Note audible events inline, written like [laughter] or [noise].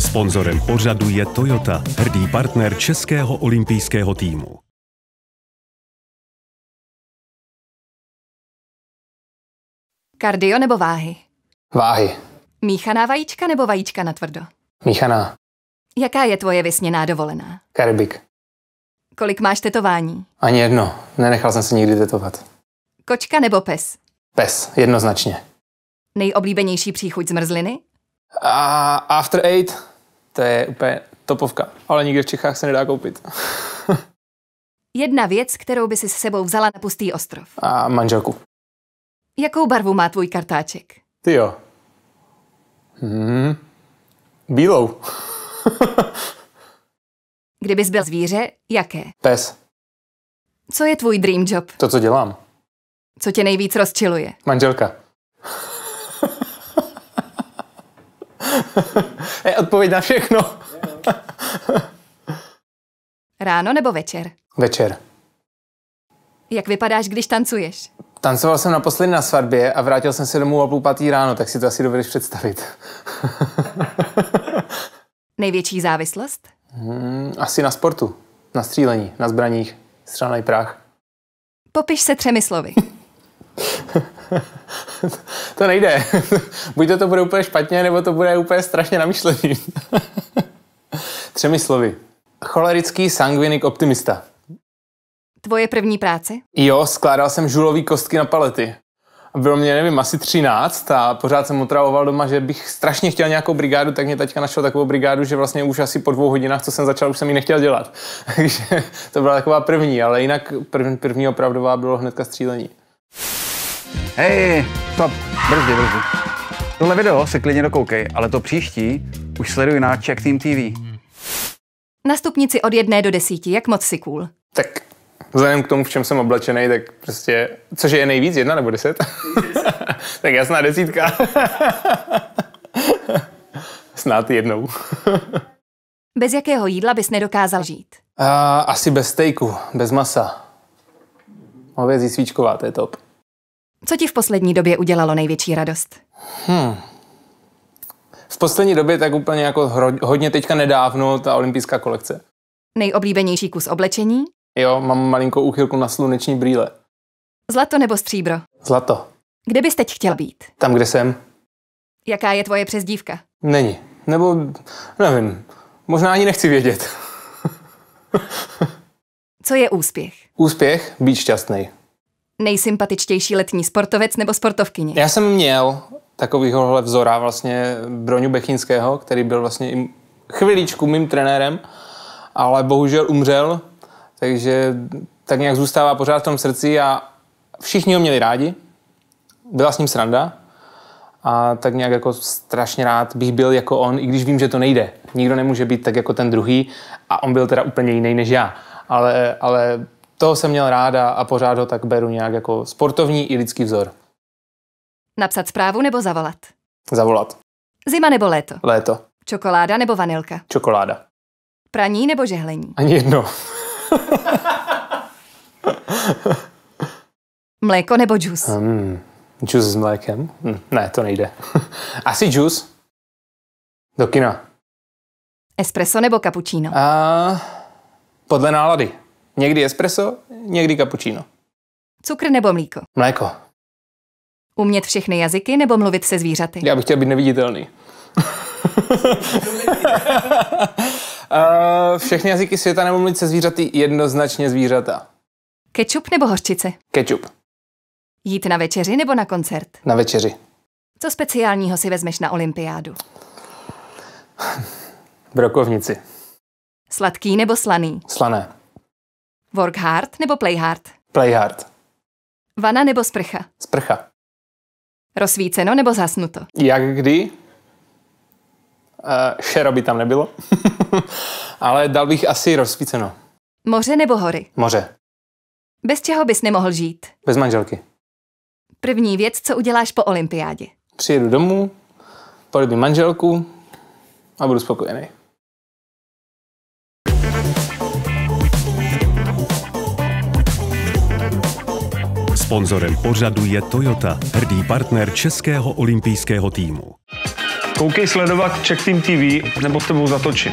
Sponzorem pořadu je Toyota, hrdý partner českého olympijského týmu. Kardio nebo váhy? Váhy. Míchaná vajíčka nebo vajíčka na tvrdo? Míchaná. Jaká je tvoje vysněná dovolená? Karibik. Kolik máš tetování? Ani jedno. Nenechal jsem se nikdy tetovat. Kočka nebo pes? Pes, jednoznačně. Nejoblíbenější příchuť zmrzliny? A After Eight, to je úplně topovka, ale nikde v Čechách se nedá koupit. [laughs] Jedna věc, kterou by si s sebou vzala na pustý ostrov. A manželku. Jakou barvu má tvůj kartáček? Ty jo. Hmm. Bílou. [laughs] Kdybys byl zvíře, jaké? Pes. Co je tvůj dream job? To, co dělám. Co tě nejvíc rozčiluje? Manželka. je odpověď na všechno. Ráno nebo večer? Večer. Jak vypadáš, když tancuješ? Tancoval jsem naposledy na svatbě a vrátil jsem se domů o půl patý ráno, tak si to asi dovedeš představit. [laughs] Největší závislost? Hmm, asi na sportu, na střílení, na zbraních, střelný prach. Popiš se třemi slovy. [laughs] [laughs] to nejde. [laughs] Buď to, to bude úplně špatně, nebo to bude úplně strašně namyšlený. [laughs] Třemi slovy. Cholerický sangvinik optimista. Tvoje první práce? Jo, skládal jsem žulový kostky na palety. bylo mě, nevím, asi 13 a pořád jsem otravoval doma, že bych strašně chtěl nějakou brigádu, tak mě teďka našel takovou brigádu, že vlastně už asi po dvou hodinách, co jsem začal, už jsem ji nechtěl dělat. Takže to byla taková první, ale jinak první, první opravdová bylo hnedka střílení. Hej, stop, brzdi, brzdi. Tohle video se klidně dokoukej, ale to příští už sleduj na Check Team TV. Na stupnici od jedné do desíti, jak moc si cool? Tak vzhledem k tomu, v čem jsem oblečený, tak prostě, což je nejvíc, jedna nebo deset? [laughs] tak jasná desítka. [laughs] Snad jednou. [laughs] bez jakého jídla bys nedokázal žít? Uh, asi bez stejku, bez masa. Hovězí svíčková, to je top. Co ti v poslední době udělalo největší radost? Hmm. V poslední době tak úplně jako hodně teďka nedávno ta olympijská kolekce. Nejoblíbenější kus oblečení? Jo, mám malinkou úchylku na sluneční brýle. Zlato nebo stříbro? Zlato. Kde bys teď chtěl být? Tam, kde jsem. Jaká je tvoje přezdívka? Není. Nebo nevím. Možná ani nechci vědět. Co je úspěch? Úspěch být šťastný nejsympatičtější letní sportovec nebo sportovkyně? Já jsem měl takovýhohle vzora vlastně Broňu Bechinského, který byl vlastně chviličku mým trenérem, ale bohužel umřel, takže tak nějak zůstává pořád v tom srdci a všichni ho měli rádi. Byla s ním sranda a tak nějak jako strašně rád bych byl jako on, i když vím, že to nejde. Nikdo nemůže být tak jako ten druhý a on byl teda úplně jiný než já. Ale, ale toho jsem měl ráda a pořád ho tak beru nějak jako sportovní i lidský vzor. Napsat zprávu nebo zavolat? Zavolat. Zima nebo léto? Léto. Čokoláda nebo vanilka? Čokoláda. Praní nebo žehlení? Ani jedno. [laughs] Mléko nebo džus? Hmm, džus s mlékem? Hmm, ne, to nejde. [laughs] Asi džus. Do kina. Espresso nebo cappuccino? A, podle nálady. Někdy espresso, někdy cappuccino. Cukr nebo mlíko? Mléko. Umět všechny jazyky nebo mluvit se zvířaty? Já bych chtěl být neviditelný. [laughs] Eh, všechny jazyky světa nebo mluvit se zvířaty jednoznačně zvířata. Kečup nebo hořčice? Kečup. Jít na večeři nebo na koncert? Na večeři. Co speciálního si vezmeš na olympiádu? Brokovnici. Sladký nebo slaný? Slané. Work hard nebo play hard? Play hard. Vana nebo sprcha? Sprcha. Rozsvíceno nebo zasnuto? Jak kdy? Uh, šero by tam nebylo, [laughs] ale dal bych asi rozsvíceno. Moře nebo hory? Moře. Bez čeho bys nemohl žít? Bez manželky. První věc, co uděláš po olympiádě? Přijedu domů, polibím manželku a budu spokojený. Sponzorem pořadu je Toyota, hrdý partner českého olympijského týmu. Koukej sledovat Czech Team TV nebo s tebou zatočím.